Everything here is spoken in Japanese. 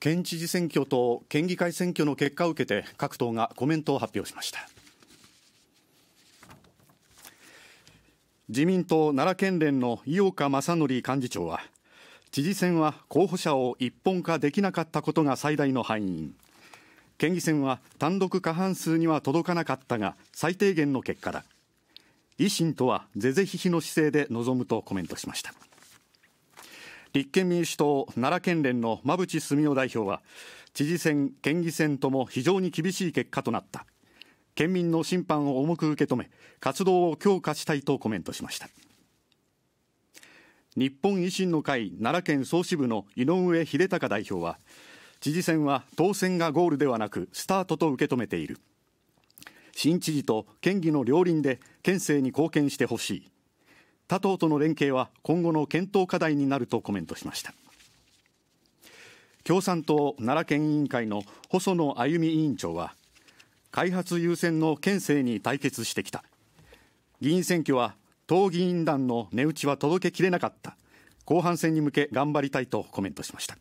県知事選挙と県議会選挙の結果を受けて各党がコメントを発表しました自民党奈良県連の井岡正則幹事長は知事選は候補者を一本化できなかったことが最大の敗因県議選は単独過半数には届かなかったが最低限の結果だ維新とは是々非々の姿勢で臨むとコメントしました立憲民主党奈良県連の馬淵澄夫代表は知事選県議選とも非常に厳しい結果となった県民の審判を重く受け止め活動を強化したいとコメントしました日本維新の会奈良県総支部の井上秀隆代表は知事選は当選がゴールではなくスタートと受け止めている新知事と県議の両輪で県政に貢献してほしい他党との連携は今後の検討課題になるとコメントしました共産党奈良県委員会の細野歩み委員長は開発優先の県政に対決してきた議員選挙は党議員団の値打ちは届けきれなかった後半戦に向け頑張りたいとコメントしました